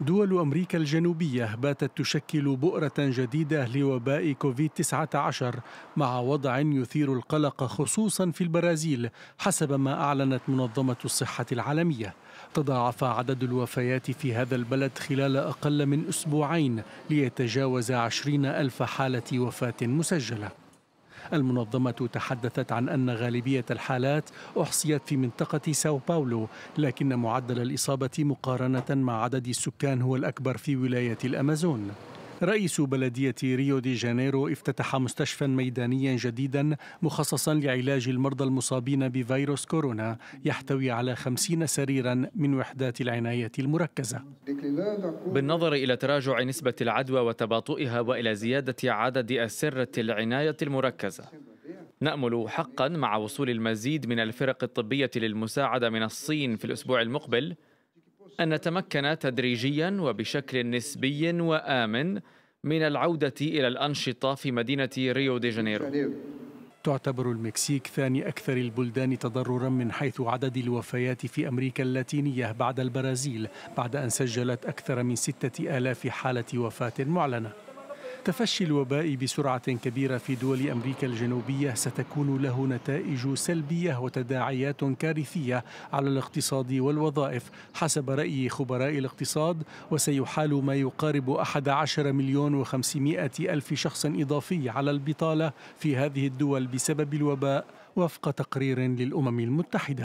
دول أمريكا الجنوبية باتت تشكل بؤرة جديدة لوباء كوفيد-19 مع وضع يثير القلق خصوصا في البرازيل حسب ما أعلنت منظمة الصحة العالمية تضاعف عدد الوفيات في هذا البلد خلال أقل من أسبوعين ليتجاوز عشرين ألف حالة وفاة مسجلة المنظمة تحدثت عن أن غالبية الحالات أحصيت في منطقة ساو باولو لكن معدل الإصابة مقارنة مع عدد السكان هو الأكبر في ولاية الأمازون رئيس بلدية ريو دي جانيرو افتتح مستشفى ميدانيا جديدا مخصصا لعلاج المرضى المصابين بفيروس كورونا يحتوي على خمسين سريرا من وحدات العناية المركزة بالنظر إلى تراجع نسبة العدوى وتباطؤها وإلى زيادة عدد أسرة العناية المركزة نأمل حقا مع وصول المزيد من الفرق الطبية للمساعدة من الصين في الأسبوع المقبل أن نتمكن تدريجيا وبشكل نسبي وآمن من العودة إلى الأنشطة في مدينة ريو دي جانيرو تعتبر المكسيك ثاني أكثر البلدان تضررا من حيث عدد الوفيات في أمريكا اللاتينية بعد البرازيل بعد أن سجلت أكثر من ستة آلاف حالة وفاة معلنة تفشي الوباء بسرعة كبيرة في دول أمريكا الجنوبية ستكون له نتائج سلبية وتداعيات كارثية على الاقتصاد والوظائف حسب رأي خبراء الاقتصاد وسيحال ما يقارب 11 مليون و500 ألف شخص إضافي على البطالة في هذه الدول بسبب الوباء وفق تقرير للأمم المتحدة